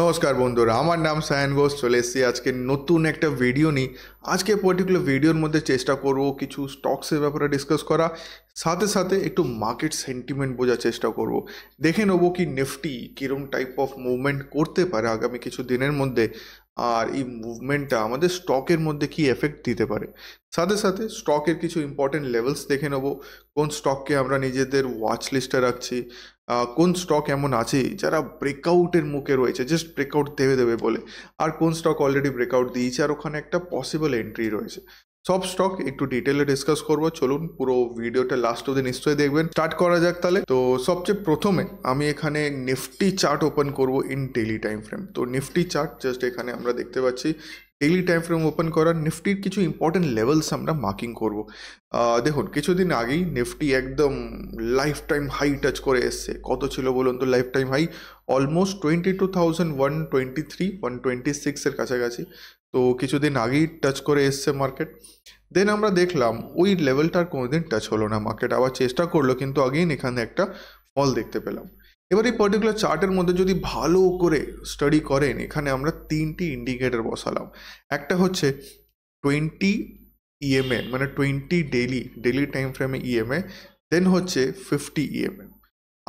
নমস্কার বন্ধুরা আমার নাম সায়ন ঘোষ চলে এসেছি আজকে নতুন একটা ভিডিও নিই আজকে পার্টিকুলার ভিডিওর মধ্যে চেষ্টা করব কিছু স্টকসের ব্যাপারে ডিসকাস করা সাথে সাথে একটু মার্কেট সেন্টিমেন্ট বোঝার চেষ্টা করব দেখে নেবো কি নিফটি কীরম টাইপ অফ মুভমেন্ট করতে পারে আগামী কিছু দিনের মধ্যে আর এই মুভমেন্টটা আমাদের স্টকের মধ্যে কি এফেক্ট দিতে পারে সাথে সাথে স্টকের কিছু ইম্পর্টেন্ট লেভেলস দেখে নেব কোন স্টককে আমরা নিজেদের ওয়াচ লিস্টে রাখছি কোন স্টক এমন আছে যারা ব্রেকআউটের মুখে রয়েছে জাস্ট ব্রেকআউট দেবে দেবে বলে আর কোন স্টক অলরেডি ব্রেকআউট দিয়েছে আর ওখানে একটা পসিবল এন্ট্রি রয়েছে সব স্টক একটু ডিটেলে ডিসকাস করব চলুন পুরো ভিডিওটা লাস্ট অব্দি নিশ্চয়ই দেখবেন স্টার্ট করা যাক তাহলে তো সবচেয়ে প্রথমে আমি এখানে নিফটি চার্ট ওপেন করব ইন ডেলি টাইম ফ্রেম তো নিফটি চার্ট জাস্ট এখানে আমরা দেখতে পাচ্ছি ডেইলি টাইম ফ্রেম ওপেন করার নিফটির কিছু ইম্পর্টেন্ট লেভেলস আমরা মার্কিং করব দেখুন কিছুদিন আগেই নিফটি একদম লাইফ টাইম হাই টাচ করে এসছে কত ছিল বলুন তো life time high almost twenty two thousand one twenty three one twenty সিক্সের কাছাকাছি তো কিছুদিন আগেই টাচ করে এসছে মার্কেট দেন আমরা দেখলাম ওই লেভেলটার কোনোদিন টাচ হলো না মার্কেট আবার চেষ্টা করলো কিন্তু আগেই এখানে একটা ফল দেখতে পেলাম এবার এই পার্টিকুলার চার্টের মধ্যে যদি ভালো করে স্টাডি করেন এখানে আমরা তিনটি ইন্ডিকেটর বসালাম একটা হচ্ছে টোয়েন্টি ইএমএ e মানে টোয়েন্টি ডেলি ডেলি টাইম ফ্রেমে ইএমএ দেন হচ্ছে ফিফটি ইএমএ e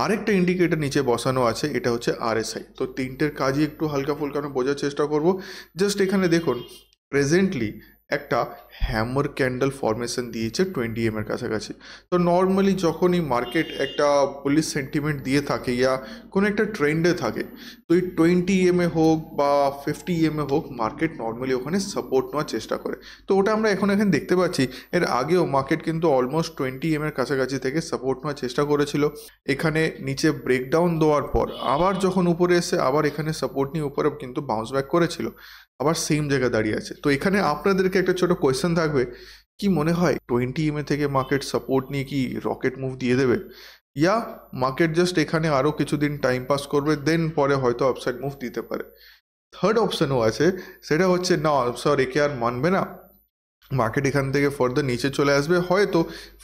আরেকটা ইন্ডিকেটার নিচে বসানো আছে এটা হচ্ছে আরএসআই তো তিনটের কাজই একটু হালকা ফুলকানো বোঝার চেষ্টা করব জাস্ট এখানে দেখুন প্রেজেন্টলি একটা হ্যামার ক্যান্ডেল ফর্মেশন দিয়েছে টোয়েন্টি এমের কাছাকাছি তো নর্মালি যখনই মার্কেট একটা পুলিশ সেন্টিমেন্ট দিয়ে থাকে ইয়া কোনো একটা ট্রেন্ডে থাকে তো এই টোয়েন্টি এ হোক বা ফিফটি এ হোক মার্কেট নর্মালি ওখানে সাপোর্ট নেওয়ার চেষ্টা করে তো ওটা আমরা এখন এখানে দেখতে পাচ্ছি এর আগেও মার্কেট কিন্তু অলমোস্ট টোয়েন্টি এম এর কাছাকাছি থেকে সাপোর্ট নেওয়ার চেষ্টা করেছিল এখানে নিচে ব্রেকডাউন দেওয়ার পর আবার যখন উপরে এসে আবার এখানে সাপোর্ট নিয়ে উপরে কিন্তু বাউন্স ব্যাক করেছিল আবার সেম জায়গায় দাঁড়িয়ে আছে তো এখানে আপনাদেরকে একটা ছোট কোয়েশ্চেন থাকবে কি মনে হয় টোয়েন্টি এ থেকে মার্কেট সাপোর্ট নিয়ে কি রকেট মুভ দিয়ে দেবে ইয়া মার্কেট জাস্ট এখানে আরও কিছুদিন টাইম পাস করবে দেন পরে হয়তো আপসাইড মুভ দিতে পারে থার্ড অপশানও আছে সেটা হচ্ছে না স্যার একে আর মানবে না মার্কেট এখান থেকে ফার্দার নিচে চলে আসবে হয়তো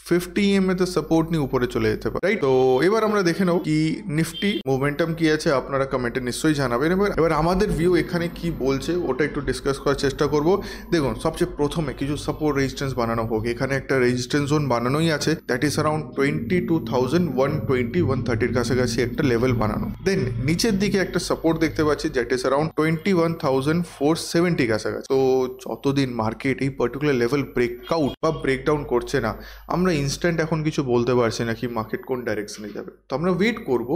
ফিফটি এম এ তো সাপোর্ট নিয়ে উপরে চলে যেতে পারে রাইট তো এবার আমরা দেখে নেব কি নিফটি মোমেন্টাম কি আছে আপনারা কমেন্টে নিশ্চয়ই জানাবেন এবার এবার আমাদের ভিউ এখানে কি বলছে ওটা একটু ডিসকাস করার চেষ্টা করব দেখুন সবচেয়ে প্রথমে কিছু সাপোর্ট রেজিস্ট্যান্স বানানো হোক এখানে একটা রেজিস্ট্যান্স জোন বানানোই আছে that is around twenty two thousand one twenty one থার্টির কাছাকাছি একটা লেভেল বানানো দেন নিচের দিকে একটা সাপোর্ট দেখতে পাচ্ছি that is around twenty one thousand four seventy কাছাকাছি তো যতদিন মার্কেট এই পার্টিকুলার লেভেল ব্রেকআউট বা ব্রেকডাউন করছে না আমরা ইনস্ট্যান্ট এখন কিছু বলতে পারছি না কি মার্কেট কোন ডাইরেকশনে যাবে তো আমরা ওয়েট করব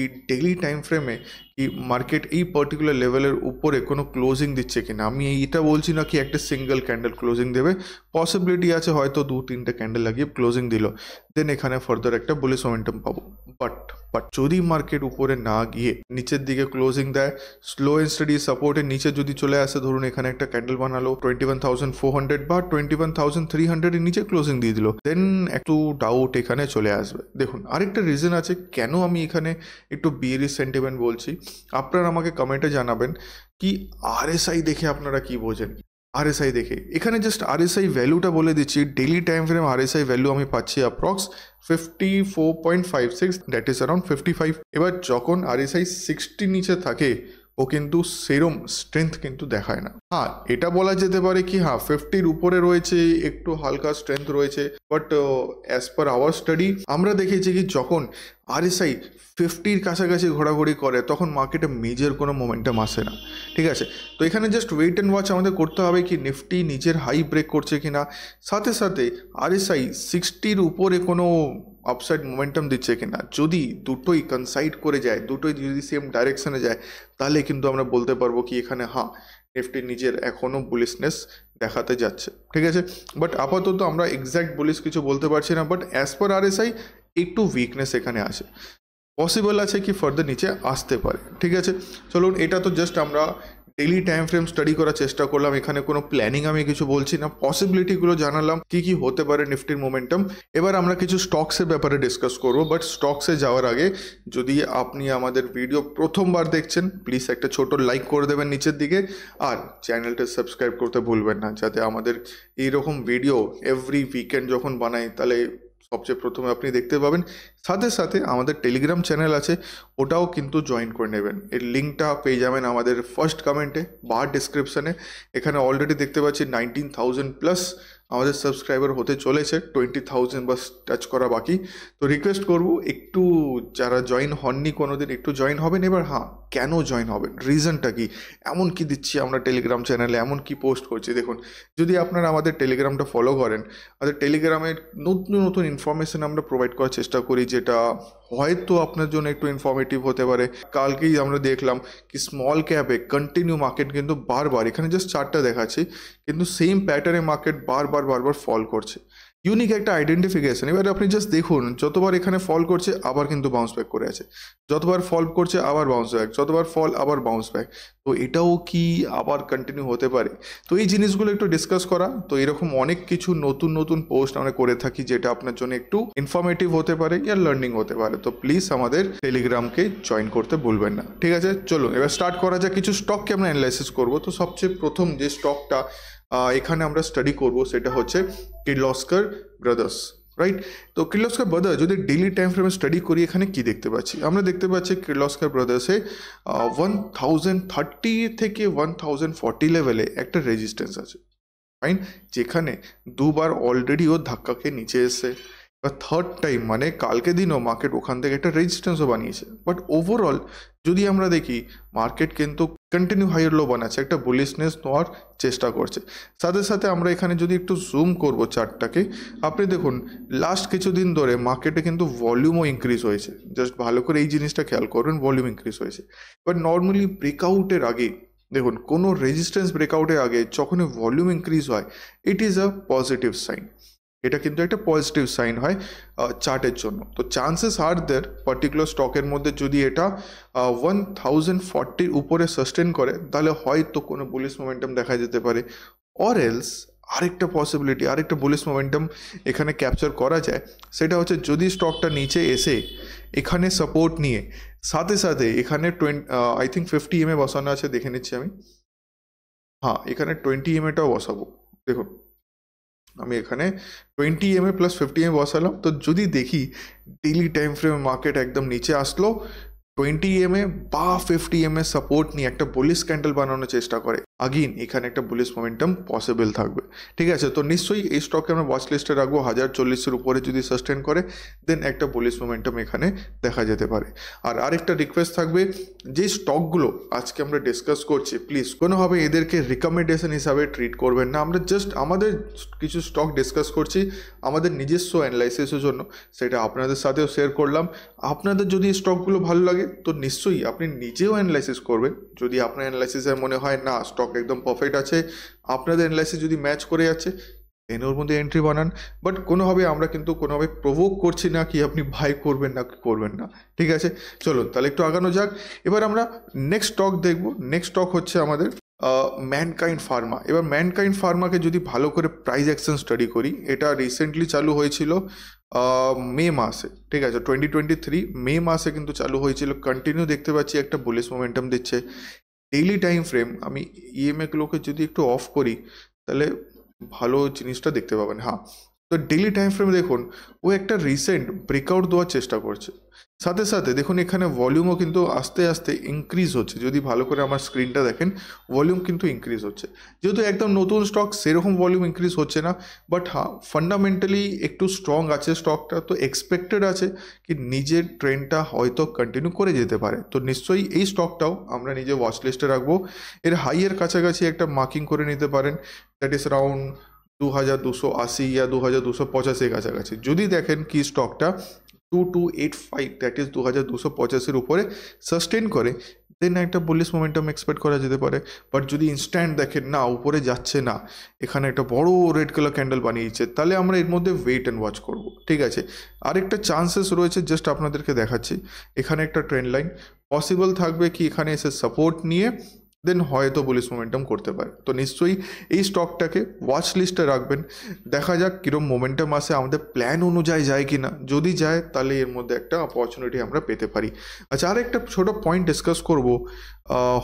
এই ডেলি টাইম ফ্রেমে কি মার্কেট এই পার্টিকুলার লেভেলের উপরে কোনো ক্লোজিং দিচ্ছে কিনা আমি এটা বলছি না কি একটা সিঙ্গেল ক্যান্ডেল ক্লোজিং দেবে পসিবিলিটি আছে হয়তো দু তিনটে ক্যান্ডেল লাগিয়ে ক্লোজিং দিল দেন এখানে ফার্দার একটা বুলিশ মোমেন্টাম পাবো বাট বাট যদি মার্কেট উপরে না গিয়ে নিচের দিকে ক্লোজিং দেয় স্লো অ্যান্ড স্টাডি সাপোর্টের নিচে যদি চলে আসে ধরুন এখানে একটা ক্যান্ডেল বানালো twenty one thousand four hundred বা টোয়েন্টি ওয়ান থাউজেন্ড থ্রি হান্ড্রেডের নিচে ক্লোজিং দিয়ে দিল দেন একটু ডাউট এখানে চলে আসবে দেখুন আরেকটা রিজন আছে কেন আমি এখানে একটু বি রিসেন্টমেন্ট বলছি আপনারা আমাকে কমেন্টে জানাবেন কি আরএসআই দেখে আপনারা কি বলেন আরএসআই দেখে এখানে जस्ट আরএসআই ভ্যালুটা বলে দিচ্ছি daily time frame RSI value আমি পাচ্ছি অ্যাপ্রক্স 54.56 दैट इज अराउंड 55 এবারে যখন আরএসআই 60 নিচে থাকে ও কিন্তু সেরম স্ট্রেংথ কিন্তু দেখায় না হ্যাঁ এটা বলা যেতে পারে কি হ্যাঁ ফিফটির উপরে রয়েছে একটু হালকা স্ট্রেংথ রয়েছে but as per our study আমরা দেখেছি কি যখন আর আই ফিফটির কাছাকাছি ঘোরাঘুরি করে তখন মার্কেটে মেজর কোনো মোমেন্টাম আসে না ঠিক আছে তো এখানে জাস্ট ওয়েট অ্যান্ড ওয়াচ আমাদের করতে হবে কি নিফটি নিজের হাই ব্রেক করছে কি না সাথে সাথে আর আই সিক্সটির উপরে কোনো আপসাইড মোমেন্টাম দিচ্ছে কিনা যদি দুটোই কনসাইড করে যায় দুটোই যদি সেম ডাইরেকশানে যায় তাহলে কিন্তু আমরা বলতে পারবো কি এখানে হ্যাঁ নিফটি নিজের এখনও বুলিশনেস দেখাতে যাচ্ছে ঠিক আছে বাট আপাতত আমরা এক্স্যাক্ট বুলিশ কিছু বলতে পারছি না বাট অ্যাজ পার আরএসআই একটু উইকনেস এখানে আছে পসিবল আছে কি ফার্দার নিচে আসতে পারে ঠিক আছে চলুন এটা তো জাস্ট আমরা ডেলি টাইম ফ্রেম স্টাডি করার চেষ্টা করলাম এখানে কোনো প্ল্যানিং আমি কিছু বলছি না পসিবিলিটিগুলো জানালাম কি কি হতে পারে নিফটির মোমেন্টাম এবার আমরা কিছু স্টকসের ব্যাপারে ডিসকাস করবো বাট স্টকসে যাওয়ার আগে যদি আপনি আমাদের ভিডিও প্রথমবার দেখছেন প্লিজ একটা ছোট লাইক করে দেবেন নিচের দিকে আর চ্যানেলটা সাবস্ক্রাইব করতে ভুলবেন না যাতে আমাদের এইরকম ভিডিও এভরি উইকেন্ড যখন বানাই তাহলে সবচেয়ে প্রথমে আপনি দেখতে পাবেন সাথে সাথে আমাদের টেলিগ্রাম চ্যানেল আছে ওটাও কিন্তু জয়েন করে নেবেন এর লিঙ্কটা পেয়ে যাবেন আমাদের ফার্স্ট কমেন্টে বা ডিসক্রিপশানে এখানে অলরেডি দেখতে পাচ্ছি নাইনটিন থাউজেন্ড প্লাস আমাদের সাবস্ক্রাইবার হতে চলেছে টোয়েন্টি থাউজেন্ড বাস টাচ করা বাকি তো রিকোয়েস্ট করব একটু যারা জয়েন হননি কোনো দিন একটু জয়েন হবেন এবার হ্যাঁ কেন জয়েন হবেন রিজনটা কি এমন কি দিচ্ছি আমরা টেলিগ্রাম চ্যানেলে এমন কি পোস্ট করছি দেখুন যদি আপনারা আমাদের টেলিগ্রামটা ফলো করেন আমাদের টেলিগ্রামের নতুন নতুন ইনফরমেশান আমরা প্রোভাইড করার চেষ্টা করি যেটা হয়তো আপনার জন্য একটু ইনফর্মেটিভ হতে পারে কালকেই আমরা দেখলাম কি স্মল ক্যাপে কন্টিনিউ মার্কেট কিন্তু বারবার এখানে জাস্ট চারটা দেখাচ্ছি কিন্তু সেম প্যাটার্নে মার্কেট বারবার বারবার ফল করছে ইউনিক একটা আইডেন্টিফিকেশান এবার আপনি জাস্ট দেখুন যতবার এখানে ফল করছে আবার কিন্তু বাউন্স ব্যাক করে আছে যতবার ফল করছে আবার বাউন্স ব্যাক যতবার ফল আবার বাউন্স ব্যাক তো এটাও কি আবার কন্টিনিউ হতে পারে তো এই জিনিসগুলো একটু ডিসকাস করা তো এরকম অনেক কিছু নতুন নতুন পোস্ট আমরা করে থাকি যেটা আপনার জন্য একটু ইনফরমেটিভ হতে পারে ইয়ার লার্নিং হতে পারে তো প্লিজ আমাদের টেলিগ্রামকে জয়েন করতে ভুলবেন না ঠিক আছে চলুন এবার স্টার্ট করা যাক কিছু স্টককে আমরা অ্যানালাইসিস করবো তো সবচেয়ে প্রথম যে স্টকটা এখানে আমরা স্টাডি করব সেটা হচ্ছে কির্লস্কর ব্রাদার্স রাইট তো কিলস্কার ব্রাদার যদি ডেলি টাইম ফ্রেমে স্টাডি করি এখানে কি দেখতে পাচ্ছি আমরা দেখতে পাচ্ছি কির্লস্কর ব্রাদার্সে ওয়ান থাউজেন্ড থার্টি থেকে ওয়ান থাউজেন্ড ফর্টি লেভেলে একটা রেজিস্ট্যান্স আছে ফাইন যেখানে দুবার অলরেডি ও ধাক্কা খেয়ে নিচে এসে বা থার্ড টাইম মানে কালকে দিনও মার্কেট ওখান থেকে একটা রেজিস্ট্যান্সও বানিয়েছে বাট ওভারঅল যদি আমরা দেখি মার্কেট কিন্তু কন্টিনিউ হাইয়ার লো বানাচ্ছে একটা বুলিশনেস নেওয়ার চেষ্টা করছে সাথে সাথে আমরা এখানে যদি একটু জুম করব চার্টটাকে আপনি দেখুন লাস্ট কিছুদিন ধরে মার্কেটে কিন্তু ভলিউমও ইনক্রিজ হয়েছে জাস্ট ভালো করে এই জিনিসটা খেয়াল করবেন ভলিউম ইনক্রিজ হয়েছে বাট নর্মালি ব্রেকআউটের আগে দেখুন কোনো রেজিস্ট্যান্স ব্রেকআউটের আগে যখনই ভলিউম ইনক্রিজ হয় it is a positive sign এটা কিন্তু একটা পজিটিভ সাইন হয় চার্টের জন্য তো চান্সেস আর দের পার্টিকুলার স্টকের মধ্যে যদি এটা ওয়ান থাউজেন্ড ফর্টির উপরে সাস্টেন করে তাহলে হয়তো কোনো বুলিশ মোমেন্টাম দেখা যেতে পারে অর এলস আরেকটা পসিবিলিটি আরেকটা বুলিশ মোমেন্টাম এখানে ক্যাপচার করা যায় সেটা হচ্ছে যদি স্টকটা নিচে এসে এখানে সাপোর্ট নিয়ে সাথে সাথে এখানে twenty I think fifty M A বসানো আছে দেখে নিচ্ছি আমি হ্যাঁ এখানে টোয়েন্টি এম এটাও বসাবো দেখুন हमें एखे टोटी M A plus fifty M A बसाल तो जो देखी डेली टाइम फ्रेम मार्केट एकदम नीचे आसलो टोटी M A fifty M A support नहीं एक बोलिस कैंडल बनानों चेषा कर আগিন এখানে একটা বুলিশ মোমেন্টাম পসিবল থাকবে ঠিক আছে তো নিশ্চয়ই এই স্টকে আমরা ওয়াচ লিস্টে রাখবো হাজার চল্লিশের উপরে যদি সাস্টেন করে দেন একটা বুলিশ মোমেন্টাম এখানে দেখা যেতে পারে আর আরেকটা রিকোয়েস্ট থাকবে যে স্টকগুলো আজকে আমরা ডিসকাস করছি প্লিজ কোনোভাবে এদেরকে রিকমেন্ডেশন হিসাবে ট্রিট করবেন না আমরা জাস্ট আমাদের কিছু স্টক ডিসকাস করছি আমাদের নিজস্ব অ্যানালাইসিসের জন্য সেটা আপনাদের সাথেও শেয়ার করলাম আপনাদের যদি স্টকগুলো ভালো লাগে তো নিশ্চয়ই আপনি নিজেও অ্যানালাইসিস করবেন যদি আপনার অ্যানালাইসিসের মনে হয় না স্টক স্টক একদম পারফেক্ট আছে আপনাদের অ্যানালাইসিস যদি ম্যাচ করে যাচ্ছে এনোর ওর মধ্যে এন্ট্রি বানান বাট কোনোভাবে আমরা কিন্তু কোনোভাবে প্রভোক করছি না কি আপনি ভাই করবেন না করবেন না ঠিক আছে চলো তাহলে একটু আগানো যাক এবার আমরা নেক্সট স্টক দেখব নেক্সট স্টক হচ্ছে আমাদের ম্যানকাইন্ড ফার্মা এবার ম্যানকাইন্ড ফার্মাকে যদি ভালো করে প্রাইস অ্যাকশন স্টাডি করি এটা রিসেন্টলি চালু হয়েছিল মে মাসে ঠিক আছে টোয়েন্টি টোয়েন্টি থ্রি মে মাসে কিন্তু চালু হয়েছিল কন্টিনিউ দেখতে পাচ্ছি একটা বুলিশ মোমেন্টাম দিচ্ছে ডেইলি টাইম ফ্রেম আমি ইএমএ e ক্লোকে যদি একটু অফ করি তাহলে ভালো জিনিসটা দেখতে পাবেন হ্যাঁ তো ডেলি টাইম ফ্রেমে দেখুন ও একটা রিসেন্ট ব্রেকআউট দেওয়ার চেষ্টা করছে সাথে সাথে দেখুন এখানে ভলিউমও কিন্তু আস্তে আস্তে ইনক্রিজ হচ্ছে যদি ভালো করে আমার স্ক্রিনটা দেখেন ভলিউম কিন্তু ইনক্রিজ হচ্ছে যেহেতু একদম নতুন স্টক সেরকম ভলিউম ইনক্রিজ হচ্ছে না বাট হ্যাঁ ফান্ডামেন্টালি একটু স্ট্রং আছে স্টকটা তো এক্সপেক্টেড আছে কি নিজের ট্রেনটা হয়তো কন্টিনিউ করে যেতে পারে তো নিশ্চয়ই এই স্টকটাও আমরা নিজে ওয়াচ লিস্টে রাখবো এর হাইয়ের কাছাকাছি একটা মার্কিং করে নিতে পারেন দ্যাট ইজ অ্যারাউন্ড দু হাজার দুশো আশি ইয়া দু হাজার দুশো পঁচাশির কাছাকাছি যদি দেখেন কি স্টকটা two two eight five that is দু হাজার দুশো পঁচাশির উপরে সাস্টেন করে দেন একটা বুলিশ মোমেন্টাম এক্সপেক্ট করা যেতে পারে বাট যদি ইনস্ট্যান্ট দেখেন না উপরে যাচ্ছে না এখানে একটা বড় রেড কালার ক্যান্ডেল বানিয়েছে তাহলে আমরা এর মধ্যে ওয়েট অ্যান্ড ওয়াচ করব ঠিক আছে আরেকটা চান্সেস রয়েছে জাস্ট আপনাদেরকে দেখাচ্ছি এখানে একটা ট্রেন লাইন পসিবল থাকবে কি এখানে এসে সাপোর্ট নিয়ে দেন হয়তো পুলিশ মোমেন্টাম করতে পারে তো নিশ্চয়ই এই স্টকটাকে ওয়াচ লিস্টে রাখবেন দেখা যাক কীরকম মোমেন্টাম আসে আমাদের প্ল্যান অনুযায়ী যায় কি না যদি যায় তাহলে এর মধ্যে একটা অপরচুনিটি আমরা পেতে পারি আচ্ছা আর একটা ছোটো পয়েন্ট ডিসকাস করব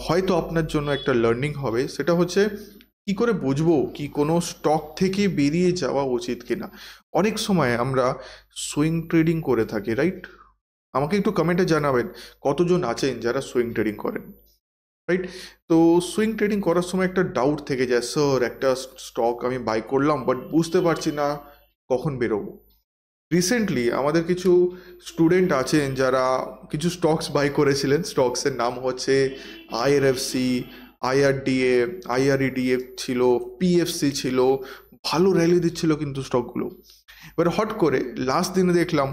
হয়তো আপনার জন্য একটা লার্নিং হবে সেটা হচ্ছে কি করে বুঝবো কি কোনো স্টক থেকে বেরিয়ে যাওয়া উচিত কিনা অনেক সময় আমরা সুইং ট্রেডিং করে থাকি রাইট আমাকে একটু কমেন্টে জানাবেন কতজন আছেন যারা সুইং ট্রেডিং করেন রাইট তো সুইং ট্রেডিং করার সময় একটা ডাউট থেকে যায় স্যার একটা স্টক আমি বাই করলাম বাট বুঝতে পারছি না কখন বেরোবো রিসেন্টলি আমাদের কিছু স্টুডেন্ট আছেন যারা কিছু স্টকস বাই করেছিলেন স্টকসের নাম হচ্ছে আইআরএফসি আইআরডিএ আইআরইডিএ ছিল পিএফসি ছিল ভালো র্যালি দিচ্ছিল কিন্তু স্টকগুলো এবার হট করে লাস্ট দিনে দেখলাম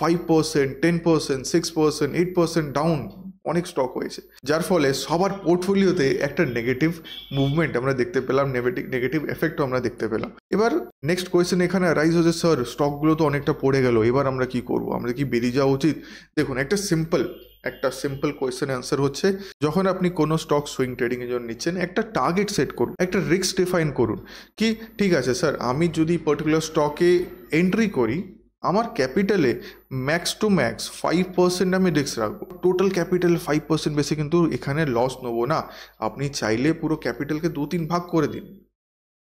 five percent ten percent six percent eight percent down অনেক স্টক হয়েছে যার ফলে সবার পোর্টফোলিওতে একটা নেগেটিভ মুভমেন্ট আমরা দেখতে পেলাম নেগেটিভ নেগেটিভ এফেক্টও আমরা দেখতে পেলাম এবার নেক্সট কোয়েশ্চেন এখানে রাইজ হচ্ছে স্যার স্টকগুলো তো অনেকটা পড়ে গেল এবার আমরা কি করব আমরা কি বেরিয়ে যাওয়া উচিত দেখুন একটা সিম্পল একটা সিম্পল কোয়েশ্চেন অ্যান্সার হচ্ছে যখন আপনি কোনো স্টক সুইং ট্রেডিংয়ের জন্য নিচ্ছেন একটা টার্গেট সেট করুন একটা রিস্ক ডিফাইন করুন কি ঠিক আছে স্যার আমি যদি পার্টিকুলার স্টকে এন্ট্রি করি আমার ক্যাপিটালে max two max five percent আমি রিস্ক রাখবো টোটাল ক্যাপিটাল ফাইভ পার্সেন্ট বেশি কিন্তু এখানে লস নেবো না আপনি চাইলে পুরো ক্যাপিটালকে দু তিন ভাগ করে দিন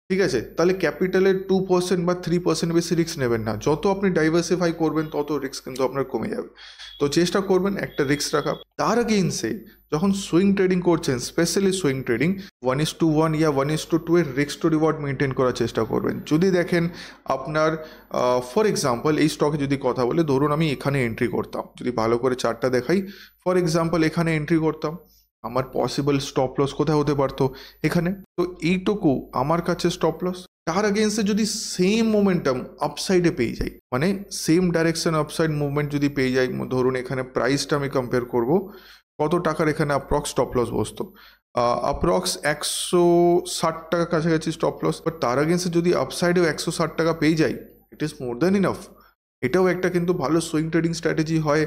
ঠিক আছে তাহলে ক্যাপিটালের টু পার্সেন্ট বা থ্রি পার্সেন্ট বেশি রিস্ক নেবেন না যত আপনি ডাইভার্সিফাই করবেন তত রিস্ক কিন্তু আপনার কমে যাবে তো চেষ্টা করবেন একটা রিস্ক রাখা তার আগেইনসে যখন সুইং ট্রেডিং করছেন specially swing trading one is to one yeah one is to two two রিক্স টু রিওয়ার্ড মেনটেন করার চেষ্টা করবেন যদি দেখেন আপনার ফর এক্সাম্পল এই স্টকে যদি কথা বলে ধরুন আমি এখানে এন্ট্রি করতাম যদি ভালো করে চারটা দেখাই ফর এক্সাম্পল এখানে এন্ট্রি করতাম আমার পসিবল স্টপ লস কোথায় হতে পারতো এখানে তো এইটুকু আমার কাছে স্টপ লস তার আগেনস্টে যদি সেম মোমেন্টাম আপসাইডে পেয়ে যাই মানে সেম ডাইরেকশন আপসাইড মুভমেন্ট যদি পেয়ে যাই ধরুন এখানে প্রাইসটা আমি কম্পেয়ার করবো কত টাকার এখানে অ্যাপ্রক্স স্টপ লস বসতো অ্যাপ্রক্স একশো ষাট টাকা কাছাকাছি স্টপ লস বাট তার আগেন্সে যদি আপসাইডেও একশো ষাট টাকা পেয়ে যাই it is more than enough এটাও একটা কিন্তু ভালো সুইং ট্রেডিং স্ট্র্যাটেজি হয়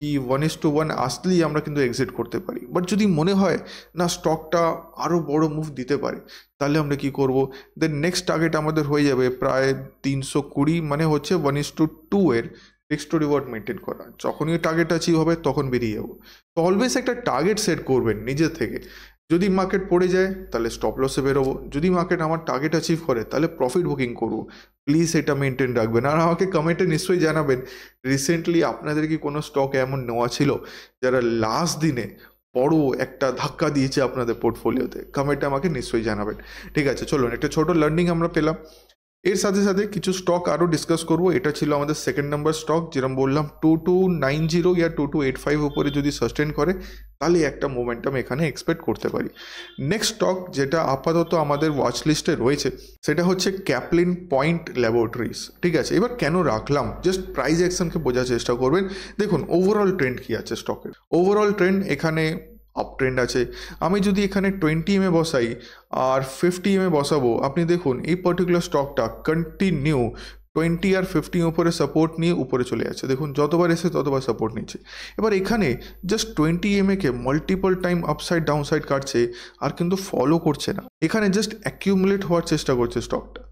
কি ওয়ান ইস টু ওয়ান আসলেই আমরা কিন্তু এক্সিট করতে পারি বাট যদি মনে হয় না স্টকটা আরও বড় মুভ দিতে পারে তাহলে আমরা কি করব দেন নেক্সট টার্গেট আমাদের হয়ে যাবে প্রায় তিনশো কুড়ি মানে হচ্ছে one is to two two risk to reward maintain করা যখনই টার্গেট অ্যাচিভ হবে তখন বেরিয়ে যাবো তো অলওয়েজ একটা টার্গেট সেট করবেন নিজে থেকে যদি মার্কেট পড়ে যায় তাহলে স্টপ লসে বেরোবো যদি মার্কেট আমার টার্গেট অ্যাচিভ করে তাহলে প্রফিট বুকিং করবো প্লিজ এটা মেনটেন রাখবেন আর আমাকে কমেন্টে নিশ্চয়ই জানাবেন রিসেন্টলি আপনাদের কি কোনো স্টক এমন নেওয়া ছিল যারা লাস্ট দিনে বড় একটা ধাক্কা দিয়েছে আপনাদের পোর্টফোলিওতে কমেন্টে আমাকে নিশ্চয়ই জানাবেন ঠিক আছে চলুন একটা ছোটো লার্নিং আমরা পেলাম এর সাথে সাথে কিছু স্টক আরও ডিসকাস করব এটা ছিল আমাদের সেকেন্ড নাম্বার স্টক যেরকম বললাম two two nine zero yeah two two eight five উপরে যদি সাস্টেন করে তাহলে একটা মোমেন্টাম এখানে এক্সপেক্ট করতে পারি নেক্সট স্টক যেটা আপাতত আমাদের ওয়াচ লিস্টে রয়েছে সেটা হচ্ছে ক্যাপলিন পয়েন্ট ল্যাবরেটরিজ ঠিক আছে এবার কেন রাখলাম জাস্ট প্রাইস অ্যাকশনকে বোঝার চেষ্টা করবেন দেখুন ওভারঅল ট্রেন্ড কী আছে স্টকের ওভারঅল ট্রেন্ড এখানে আপট্রেন্ড আছে আমি যদি এখানে টোয়েন্টি এ বসাই আর ফিফটি এমএ বসাবো আপনি দেখুন এই পার্টিকুলার স্টকটা কন্টিনিউ টোয়েন্টি আর ফিফটি উপরে সাপোর্ট নিয়ে উপরে চলে যাচ্ছে দেখুন যতবার এসে ততবার সাপোর্ট নিচ্ছে এবার এখানে জাস্ট টোয়েন্টি এম কে মাল্টিপল টাইম আপসাইড ডাউনসাইড কাটছে আর কিন্তু ফলো করছে না এখানে জাস্ট অ্যাকিউমুলেট হওয়ার চেষ্টা করছে স্টকটা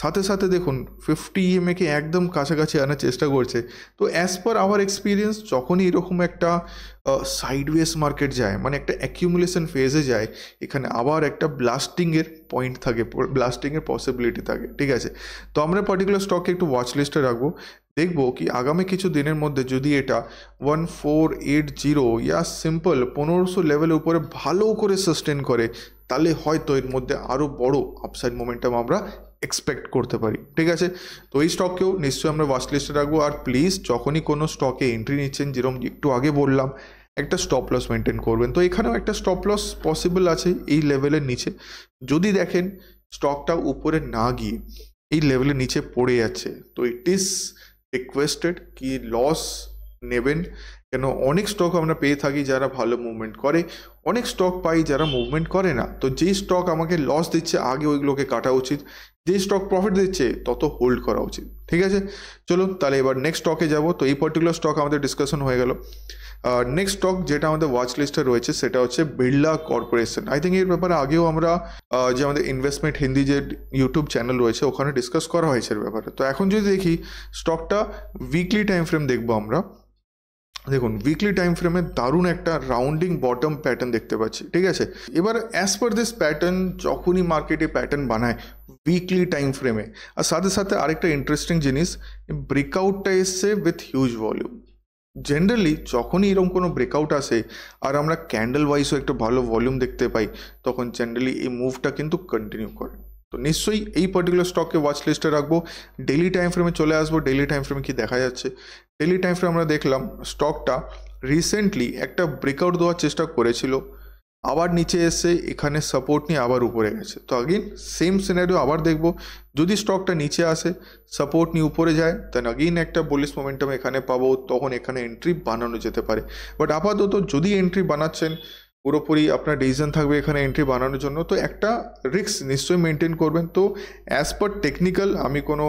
সাথে সাথে দেখুন ফিফটি ইএমএকে একদম কাছাকাছি আনার চেষ্টা করছে তো অ্যাজ পার আওয়ার এক্সপিরিয়েন্স যখনই এরকম একটা সাইডওয়েস মার্কেট যায় মানে একটা অ্যাকিউমুলেশন ফেজে যায় এখানে আবার একটা ব্লাস্টিংয়ের পয়েন্ট থাকে ব্লাস্টিংয়ের পসিবিলিটি থাকে ঠিক আছে তো আমরা পার্টিকুলার স্টককে একটু ওয়াচ লিস্টে রাখবো দেখবো কি আগামী কিছু দিনের মধ্যে যদি এটা one four eight zero yeah simple পনেরোশো লেভেলের উপরে ভালো করে সাস্টেন করে তাহলে হয়তো এর মধ্যে আরও বড় আপসাইড মোমেন্টাম আমরা এক্সপেক্ট করতে পারি ঠিক আছে তো এই স্টককেও নিশ্চয়ই আমরা ওয়াচ লিস্টে রাখবো আর প্লিজ যখনই কোনো স্টকে এন্ট্রি নিচ্ছেন যেরকম একটু আগে বললাম একটা স্টপ লস মেনটেন করবেন তো এখানেও একটা স্টপ লস পসিবল আছে এই লেভেলের নিচে যদি দেখেন স্টকটা উপরে না গিয়ে এই লেভেলের নিচে পড়ে যাচ্ছে তো ইট ইস রিকোয়েস্টেড কি লস নেবেন কেন অনেক স্টক আমরা পেয়ে থাকি যারা ভালো মুভমেন্ট করে অনেক স্টক পাই যারা মুভমেন্ট করে না তো যেই স্টক আমাকে লস দিচ্ছে আগে ওইগুলোকে কাটা উচিত যে স্টক প্রফিট দিচ্ছে তত হোল্ড করা উচিত ঠিক আছে চলো তাহলে এবার নেক্সট স্টকে যাব তো এই পার্টিকুলার স্টক আমাদের ডিসকাশন হয়ে গেল নেক্সট স্টক যেটা আমাদের ওয়াচ লিস্টে রয়েছে সেটা হচ্ছে বিড়লা কর্পোরেশন আই থিঙ্ক এর ব্যাপারে আগেও আমরা যে আমাদের ইনভেস্টমেন্ট হিন্দি যে ইউটিউব চ্যানেল রয়েছে ওখানে ডিসকাস করা হয়েছে এর ব্যাপারে তো এখন যদি দেখি স্টকটা উইকলি টাইম ফ্রেম দেখবো আমরা দেখুন উইকলি টাইম ফ্রেমে দারুণ একটা রাউন্ডিং বটম প্যাটার্ন দেখতে পাচ্ছি ঠিক আছে এবার অ্যাজ পার দিস প্যাটার্ন যখনই মার্কেটে প্যাটার্ন বানায় উইকলি টাইম ফ্রেমে আর সাথে সাথে আরেকটা ইন্টারেস্টিং জিনিস ব্রেকআউটটা এসছে উইথ হিউজ ভলিউম জেনারেলি যখনই এরকম কোনো ব্রেকআউট আসে আর আমরা ক্যান্ডেল ওয়াইজও একটা ভালো ভলিউম দেখতে পাই তখন জেনারেলি এই মুভটা কিন্তু কন্টিনিউ করে তো নিশ্চয়ই এই পার্টিকুলার স্টককে ওয়াচ লিস্টে রাখবো ডেলি টাইম ফ্রেমে চলে আসবো ডেলি টাইম ফ্রেমে কি দেখা যাচ্ছে ডেলি টাইম ফ্রেমে আমরা দেখলাম স্টকটা রিসেন্টলি একটা ব্রেকআউট দেওয়ার চেষ্টা করেছিল আবার নিচে এসে এখানে সাপোর্ট নিয়ে আবার উপরে গেছে তো আগেন সেম সিনারিও আবার দেখব যদি স্টকটা নিচে আসে সাপোর্ট নিয়ে উপরে যায় তাহলে আগেন একটা বলিস মোমেন্টাম এখানে পাবো তখন এখানে এন্ট্রি বানানো যেতে পারে বাট আপাতত যদি এন্ট্রি বানাচ্ছেন পুরোপুরি আপনার ডিসিশন থাকবে এখানে এন্ট্রি বানানোর জন্য তো একটা রিস্ক নিশ্চয়ই মেনটেন করবেন তো অ্যাজ পার টেকনিক্যাল আমি কোনো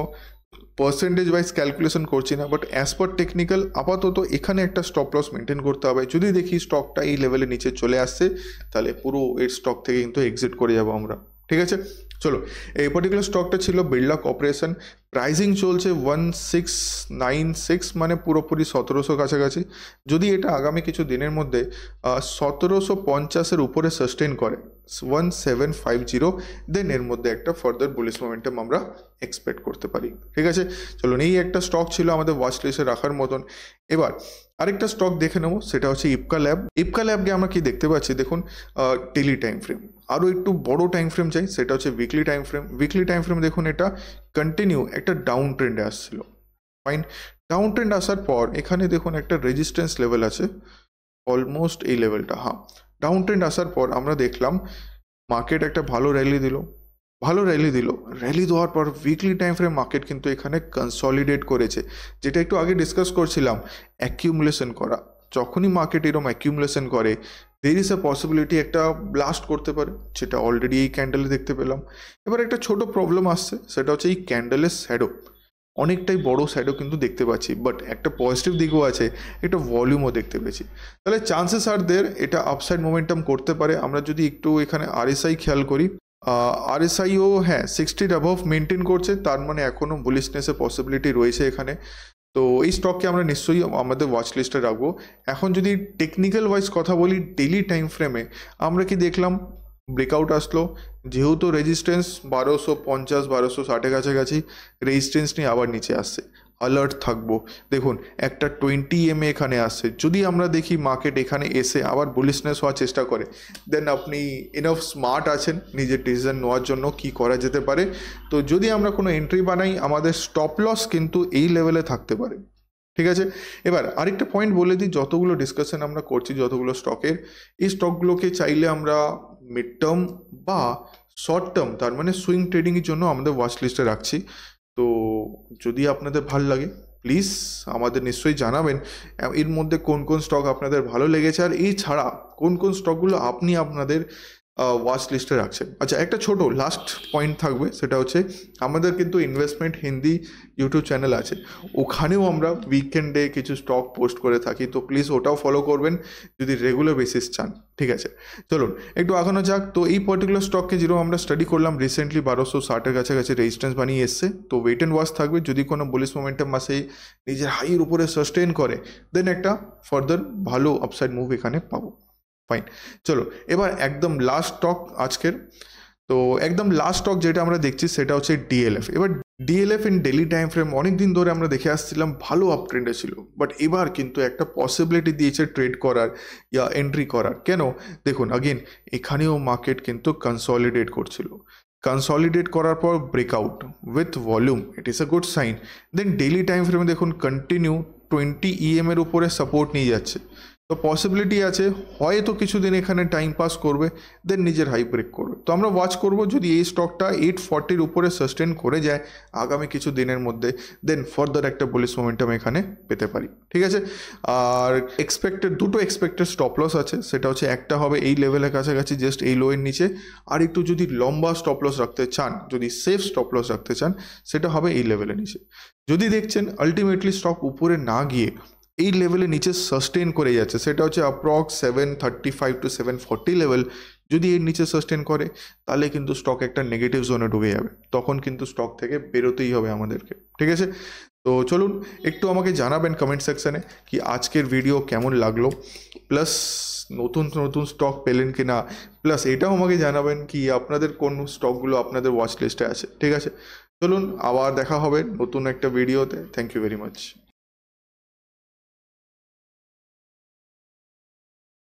পার্সেন্টেজ ওয়াইজ ক্যালকুলেশন করছি না বাট অ্যাজ পার টেকনিক্যাল আপাতত এখানে একটা স্টপ লস মেনটেন করতে হবে যদি দেখি স্টকটা এই লেভেলে নিচে চলে আসছে তাহলে পুরো এর স্টক থেকে কিন্তু এক্সিট করে যাব আমরা ঠিক আছে চলো এই পার্টিকুলার স্টকটা ছিল বিড়লা কর্পোরেশন প্রাইজিং চলছে ওয়ান সিক্স নাইন সিক্স মানে পুরোপুরি সতেরোশো কাছাকাছি যদি এটা আগামী কিছু দিনের মধ্যে সতেরোশো পঞ্চাশের উপরে সাস্টেন করে one seven five zero then এর মধ্যে একটা ফার্দার পুলিশ মোমেন্টাম আমরা এক্সপেক্ট করতে পারি ঠিক আছে চলুন এই একটা স্টক ছিল আমাদের ওয়াচ লিস্টে রাখার মতন এবার আরেকটা স্টক দেখে নেবো সেটা হচ্ছে ইপকা ল্যাব ইপকা ল্যাবকে আমরা কি দেখতে পাচ্ছি দেখুন ডেলি টাইম ফ্রেম আরও একটু বড় টাইম ফ্রেম চাই সেটা হচ্ছে weekly time frame weekly time frame দেখুন এটা কন্টিনিউ একটা ডাউন ট্রেন্ডে আসছিল ফাইন ডাউন ট্রেন্ড আসার পর এখানে দেখুন একটা রেজিস্ট্যান্স লেভেল আছে অলমোস্ট এই লেভেলটা হ্যাঁ ডাউন ট্রেন্ড আসার পর আমরা দেখলাম মার্কেট একটা ভালো র্যালি দিল ভালো র্যালি দিল র্যালি দেওয়ার পর উইকলি টাইম ফ্রেম মার্কেট কিন্তু এখানে কনসলিডেট করেছে যেটা একটু আগে ডিসকাস করছিলাম অ্যাকিউমুলেশন করা যখনই মার্কেট এরম অ্যাকিউমুলেশন করে দের ইস এ পসিবিলিটি একটা ব্লাস্ট করতে পারে সেটা অলরেডি এই ক্যান্ডেলে দেখতে পেলাম এবার একটা ছোট প্রবলেম আসছে সেটা হচ্ছে এই ক্যান্ডেলের শ্যাডো অনেকটাই বড় শ্যাডো কিন্তু দেখতে পাচ্ছি বাট একটা পজিটিভ দিকও আছে একটা ভলিউমও দেখতে পেয়েছি তাহলে চান্সেস আর দের এটা আপসাইড মোমেন্টাম করতে পারে আমরা যদি একটু এখানে আরএসআই খেয়াল করি আরএসআইও হ্যাঁ সিক্সটির অ্যাভভ মেনটেন করছে তার মানে এখনও বুলিশনেসের পসিবিলিটি রয়েছে এখানে তো এই স্টককে আমরা নিশ্চয়ই আমাদের ওয়াচ লিস্টে রাখবো এখন যদি টেকনিক্যাল ওয়াইজ কথা বলি ডেলি টাইম ফ্রেমে আমরা কি দেখলাম ব্রেকআউট আসলো যেহেতু রেজিস্ট্যান্স বারোশো পঞ্চাশ বারোশো ষাটের কাছাকাছি রেজিস্ট্যান্স নিয়ে আবার নিচে আসছে অ্যালার্ট থাকবো দেখুন একটা টোয়েন্টি এম এখানে আসছে যদি আমরা দেখি মার্কেট এখানে এসে আবার বুলিশনেস হওয়ার চেষ্টা করে দেন আপনি এনফ স্মার্ট আছেন নিজের ডিসিশন নেওয়ার জন্য কি করা যেতে পারে তো যদি আমরা কোনো এন্ট্রি বানাই আমাদের স্টপ লস কিন্তু এই লেভেলে থাকতে পারে ঠিক আছে এবার আরেকটা পয়েন্ট বলে দিই যতগুলো ডিসকাশন আমরা করছি যতগুলো স্টকের এই স্টকগুলোকে চাইলে আমরা মিড টার্ম বা শর্ট টার্ম তার মানে সুইং ট্রেডিংয়ের জন্য আমাদের ওয়াচ লিস্টে রাখছি তো যদি আপনাদের ভাল লাগে প্লিজ আমাদের নিশ্চয়ই জানাবেন এর মধ্যে কোন কোন স্টক আপনাদের ভালো লেগেছে আর এছাড়া কোন কোন স্টকগুলো আপনি আপনাদের ওয়াচ লিস্টে রাখছে আচ্ছা একটা ছোট লাস্ট পয়েন্ট থাকবে সেটা হচ্ছে আমাদের কিন্তু ইনভেস্টমেন্ট হিন্দি ইউটিউব চ্যানেল আছে ওখানেও আমরা উইকেন্ডে কিছু স্টক পোস্ট করে থাকি তো প্লিজ ওটাও ফলো করবেন যদি রেগুলার বেসিস চান ঠিক আছে চলুন একটু আগানো যাক তো এই পার্টিকুলার স্টককে যেরকম আমরা স্টাডি করলাম রিসেন্টলি বারোশো ষাটের কাছাকাছি রেজিস্ট্যান্স বানিয়ে এসছে তো ওয়েট অ্যান্ড ওয়াচ থাকবে যদি কোনো বলিস মোমেন্টাম মাসে নিজের হাইয়ের উপরে সাস্টেন করে দেন একটা ফার্দার ভালো আপসাইড মুভ এখানে পাবো ফাইন চলো এবার একদম লাস্ট স্টক আজকের তো একদম লাস্ট স্টক যেটা আমরা দেখছি সেটা হচ্ছে ডিএলএফ এবার DLF in daily time frame অনেক দিন ধরে আমরা দেখে আসছিলাম ভালো আপ ট্রেন্ডে ছিল বাট এবার কিন্তু একটা পসিবিলিটি দিয়েছে ট্রেড করার ইয়া এন্ট্রি করার কেন দেখুন আগেন এখানেও মার্কেট কিন্তু কনসলিডেট করছিল কনসলিডেট করার পর breakout with volume it is a good sign then daily time ফ্রেমে দেখুন কন্টিনিউ টোয়েন্টি ইএম এর উপরে সাপোর্ট নিয়ে যাচ্ছে তো পসিবিলিটি আছে হয়তো কিছুদিন এখানে টাইম পাস করবে দেন নিজের হাই ব্রেক করবে তো আমরা ওয়াচ করব যদি এই স্টকটা এইট ফর্টির উপরে সাস্টেন করে যায় আগামী কিছু দিনের মধ্যে দেন ফার্দার একটা মোমেন্ট মোমেন্টাম এখানে পেতে পারি ঠিক আছে আর এক্সপেক্টেড দুটো এক্সপেক্টেড স্টপ লস আছে সেটা হচ্ছে একটা হবে এই লেভেলের কাছাকাছি জাস্ট এই লোয়ের নিচে আর একটু যদি লম্বা স্টপ লস রাখতে চান যদি সেফ স্টপ লস রাখতে চান সেটা হবে এই লেভেলের নিচে যদি দেখছেন আলটিমেটলি স্টক উপরে না গিয়ে এই লেভেলে নিচে সাস্টেন করে যাচ্ছে সেটা হচ্ছে approx seven thirty five to seven forty level যদি এর নিচে সাস্টেন করে তাহলে কিন্তু স্টক একটা নেগেটিভ জোনে ঢুকে যাবে তখন কিন্তু স্টক থেকে বেরোতেই হবে আমাদেরকে ঠিক আছে তো চলুন একটু আমাকে জানাবেন কমেন্ট সেকশানে কি আজকের ভিডিও কেমন লাগলো প্লাস নতুন নতুন স্টক পেলেন কি না প্লাস এটাও আমাকে জানাবেন কি আপনাদের কোন স্টকগুলো আপনাদের ওয়াচ লিস্টে আছে ঠিক আছে চলুন আবার দেখা হবে নতুন একটা ভিডিওতে থ্যাংক ইউ ভেরি মাচ